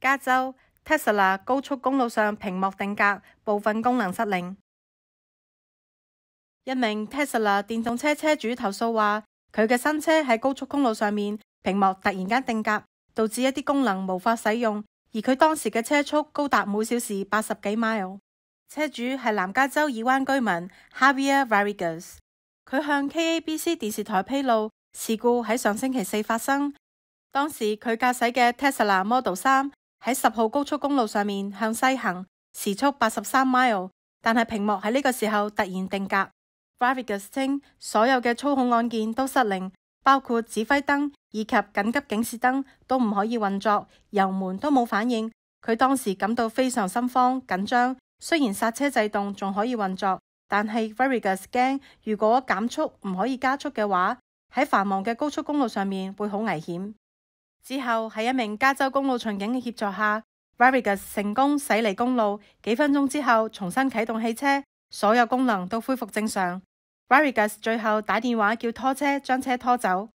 加州 Tesla 高速公路上屏幕定格，部分功能失灵。一名 Tesla 电动车车主投诉话，佢嘅新车喺高速公路上面屏幕突然间定格，导致一啲功能无法使用，而佢当时嘅车速高达每小时八十几 mile。车主系南加州尔湾居民 Harvey v a r i g a s 佢向 KABC 电视台披露，事故喺上星期四发生，当时佢驾驶嘅 Tesla Model 三。喺十号高速公路上面向西行，时速八十三 mile，但系屏幕喺呢个时候突然定格。Varegas 称所有嘅操控按键都失灵，包括指挥灯以及紧急警示灯都唔可以运作，油门都冇反应。佢当时感到非常心慌紧张。虽然刹车制动仲可以运作，但系 Varegas 惊如果减速唔可以加速嘅话，喺繁忙嘅高速公路上面会好危险。之后喺一名加州公路巡警嘅协助下，Vargas i 成功驶离公路。几分钟之后，重新启动汽车，所有功能都恢复正常。Vargas i 最后打电话叫拖车将车拖走。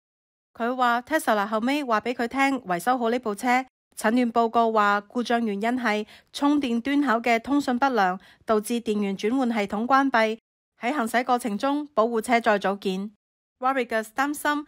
佢话 Tesla 后尾话俾佢听，维修好呢部车。诊断报告话故障原因系充电端口嘅通讯不良，导致电源转换系统关闭。喺行驶过程中，保护车载组件。Vargas i 担心。